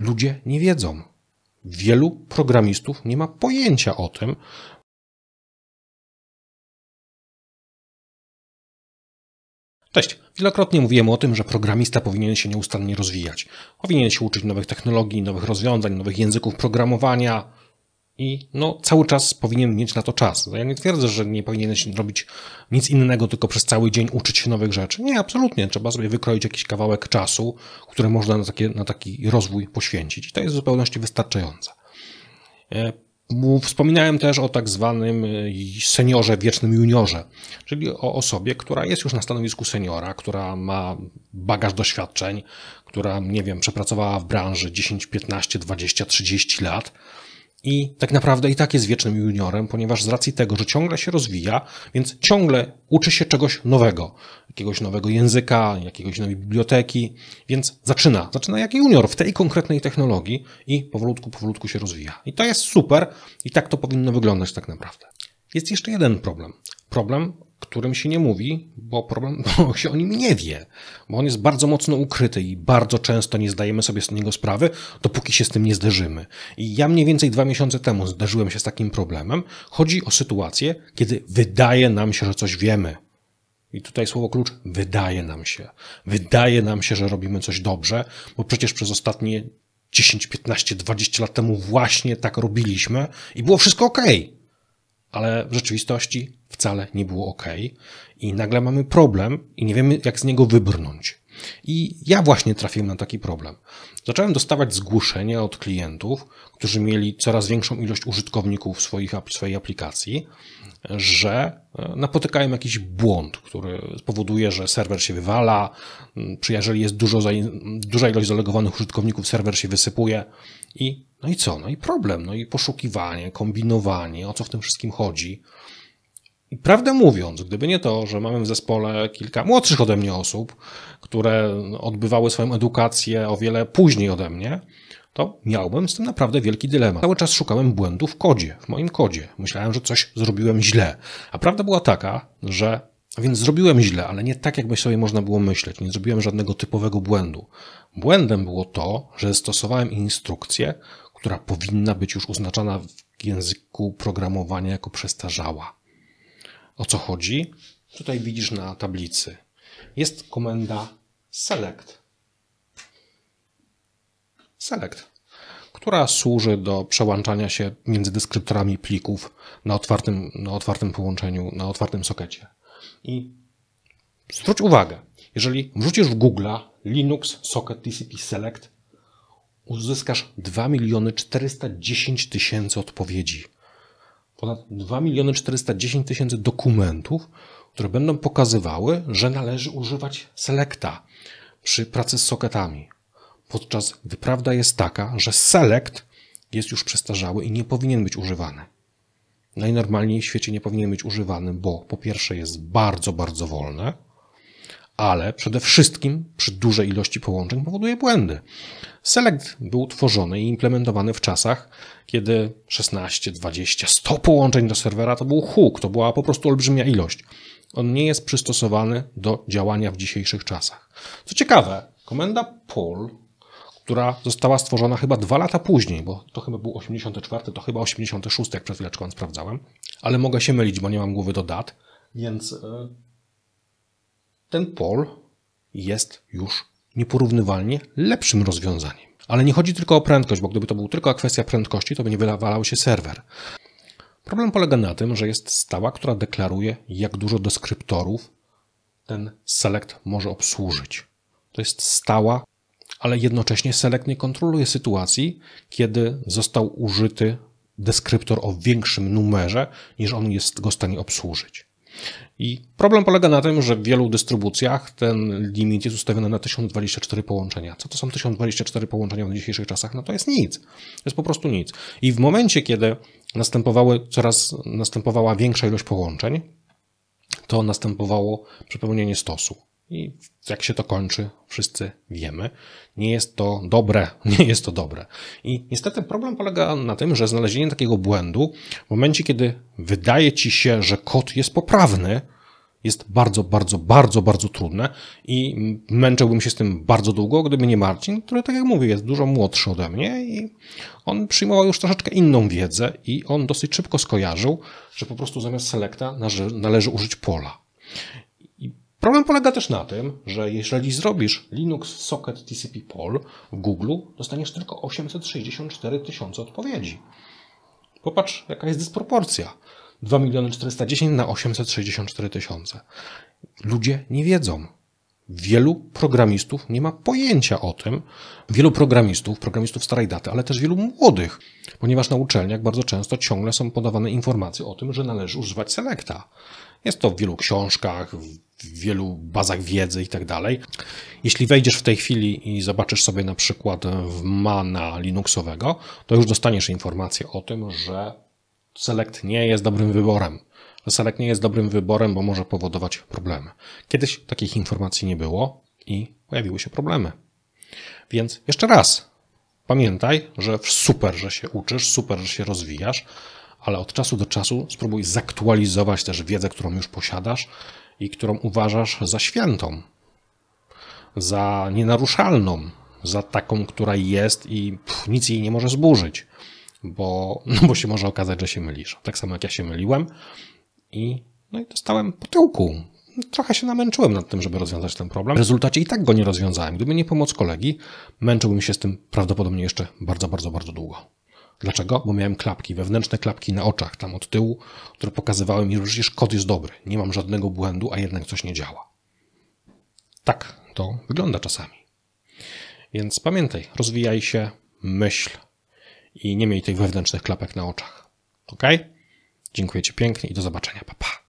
ludzie nie wiedzą. Wielu programistów nie ma pojęcia o tym, Cześć. Wielokrotnie mówiłem o tym, że programista powinien się nieustannie rozwijać. Powinien się uczyć nowych technologii, nowych rozwiązań, nowych języków programowania, i no, cały czas powinien mieć na to czas. No, ja nie twierdzę, że nie powinieneś robić nic innego, tylko przez cały dzień uczyć się nowych rzeczy. Nie, absolutnie. Trzeba sobie wykroić jakiś kawałek czasu, który można na, takie, na taki rozwój poświęcić. I to jest w zupełności wystarczające. E, wspominałem też o tak zwanym e, seniorze, wiecznym juniorze, czyli o osobie, która jest już na stanowisku seniora, która ma bagaż doświadczeń, która, nie wiem, przepracowała w branży 10, 15, 20, 30 lat i tak naprawdę i tak jest wiecznym juniorem, ponieważ z racji tego, że ciągle się rozwija, więc ciągle uczy się czegoś nowego, jakiegoś nowego języka, jakiegoś nowej biblioteki, więc zaczyna, zaczyna jak junior w tej konkretnej technologii i powolutku, powolutku się rozwija. I to jest super i tak to powinno wyglądać tak naprawdę. Jest jeszcze jeden problem. Problem, którym się nie mówi, bo problem bo się o nim nie wie, bo on jest bardzo mocno ukryty i bardzo często nie zdajemy sobie z niego sprawy, dopóki się z tym nie zderzymy. I ja mniej więcej dwa miesiące temu zderzyłem się z takim problemem. Chodzi o sytuację, kiedy wydaje nam się, że coś wiemy. I tutaj słowo klucz wydaje nam się. Wydaje nam się, że robimy coś dobrze, bo przecież przez ostatnie 10, 15, 20 lat temu właśnie tak robiliśmy i było wszystko ok ale w rzeczywistości wcale nie było ok. I nagle mamy problem i nie wiemy, jak z niego wybrnąć. I ja właśnie trafiłem na taki problem. Zacząłem dostawać zgłoszenia od klientów, którzy mieli coraz większą ilość użytkowników swoich, swojej aplikacji, że e, napotykają jakiś błąd, który spowoduje, że serwer się wywala, czy mm, jeżeli jest dużo, duża ilość zalogowanych użytkowników, serwer się wysypuje i no i co? No i problem, no i poszukiwanie, kombinowanie, o co w tym wszystkim chodzi. I prawdę mówiąc, gdyby nie to, że mamy w zespole kilka młodszych ode mnie osób, które odbywały swoją edukację o wiele później ode mnie, to miałbym z tym naprawdę wielki dylemat. Cały czas szukałem błędu w kodzie, w moim kodzie. Myślałem, że coś zrobiłem źle. A prawda była taka, że więc zrobiłem źle, ale nie tak, jakby sobie można było myśleć. Nie zrobiłem żadnego typowego błędu. Błędem było to, że stosowałem instrukcje, która powinna być już uznaczana w języku programowania jako przestarzała. O co chodzi? Tutaj widzisz na tablicy. Jest komenda select. Select, która służy do przełączania się między deskryptorami plików na otwartym, na otwartym połączeniu, na otwartym sokecie. I zwróć uwagę, jeżeli wrzucisz w Google Linux Socket TCP Select, uzyskasz 2 miliony 410 tysięcy odpowiedzi. Ponad 2 miliony 410 tysięcy dokumentów, które będą pokazywały, że należy używać SELECTA przy pracy z soketami. Podczas gdy prawda jest taka, że select jest już przestarzały i nie powinien być używany. Najnormalniej w świecie nie powinien być używany, bo po pierwsze jest bardzo, bardzo wolne, ale przede wszystkim przy dużej ilości połączeń powoduje błędy. Select był tworzony i implementowany w czasach, kiedy 16, 20, 100 połączeń do serwera to był huk, to była po prostu olbrzymia ilość. On nie jest przystosowany do działania w dzisiejszych czasach. Co ciekawe, komenda pull, która została stworzona chyba dwa lata później, bo to chyba był 84, to chyba 86, jak przed chwileczką sprawdzałem, ale mogę się mylić, bo nie mam głowy do dat, więc e, ten pol jest już nieporównywalnie lepszym rozwiązaniem. Ale nie chodzi tylko o prędkość, bo gdyby to była tylko kwestia prędkości, to by nie wywalał się serwer. Problem polega na tym, że jest stała, która deklaruje, jak dużo deskryptorów ten select może obsłużyć. To jest stała, ale jednocześnie select nie kontroluje sytuacji, kiedy został użyty deskryptor o większym numerze, niż on jest go w stanie obsłużyć. I problem polega na tym, że w wielu dystrybucjach ten limit jest ustawiony na 1024 połączenia. Co to są 1024 połączenia w dzisiejszych czasach? No to jest nic. To jest po prostu nic. I w momencie, kiedy następowały coraz następowała większa ilość połączeń, to następowało przepełnienie stosu. I jak się to kończy, wszyscy wiemy. Nie jest to dobre, nie jest to dobre. I niestety problem polega na tym, że znalezienie takiego błędu w momencie, kiedy wydaje ci się, że kod jest poprawny, jest bardzo, bardzo, bardzo, bardzo trudne i męczyłbym się z tym bardzo długo, gdyby nie Marcin, który, tak jak mówię, jest dużo młodszy ode mnie i on przyjmował już troszeczkę inną wiedzę i on dosyć szybko skojarzył, że po prostu zamiast selecta należy użyć pola. Problem polega też na tym, że jeżeli zrobisz Linux Socket TCP Poll w Google, dostaniesz tylko 864 tysiące odpowiedzi. Popatrz, jaka jest dysproporcja. 2 miliony 410 na 864 tysiące. Ludzie nie wiedzą. Wielu programistów nie ma pojęcia o tym. Wielu programistów, programistów starej daty, ale też wielu młodych, ponieważ na uczelniach bardzo często ciągle są podawane informacje o tym, że należy używać selecta. Jest to w wielu książkach, w w wielu bazach wiedzy i tak dalej. Jeśli wejdziesz w tej chwili i zobaczysz sobie na przykład w mana Linuxowego, to już dostaniesz informację o tym, że Select nie jest dobrym wyborem. Że Select nie jest dobrym wyborem, bo może powodować problemy. Kiedyś takich informacji nie było i pojawiły się problemy. Więc jeszcze raz, pamiętaj, że super, że się uczysz, super, że się rozwijasz, ale od czasu do czasu spróbuj zaktualizować też wiedzę, którą już posiadasz i którą uważasz za świętą, za nienaruszalną, za taką, która jest i pff, nic jej nie może zburzyć, bo, no bo się może okazać, że się mylisz. Tak samo jak ja się myliłem i, no i dostałem po tyłku. Trochę się namęczyłem nad tym, żeby rozwiązać ten problem. W rezultacie i tak go nie rozwiązałem. Gdyby nie pomoc kolegi, męczyłbym się z tym prawdopodobnie jeszcze bardzo, bardzo, bardzo długo. Dlaczego? Bo miałem klapki, wewnętrzne klapki na oczach, tam od tyłu, które pokazywały mi, że przecież kod jest dobry, nie mam żadnego błędu, a jednak coś nie działa. Tak to wygląda czasami. Więc pamiętaj, rozwijaj się, myśl i nie miej tych wewnętrznych klapek na oczach. Ok? Dziękuję Ci pięknie i do zobaczenia. Pa, pa.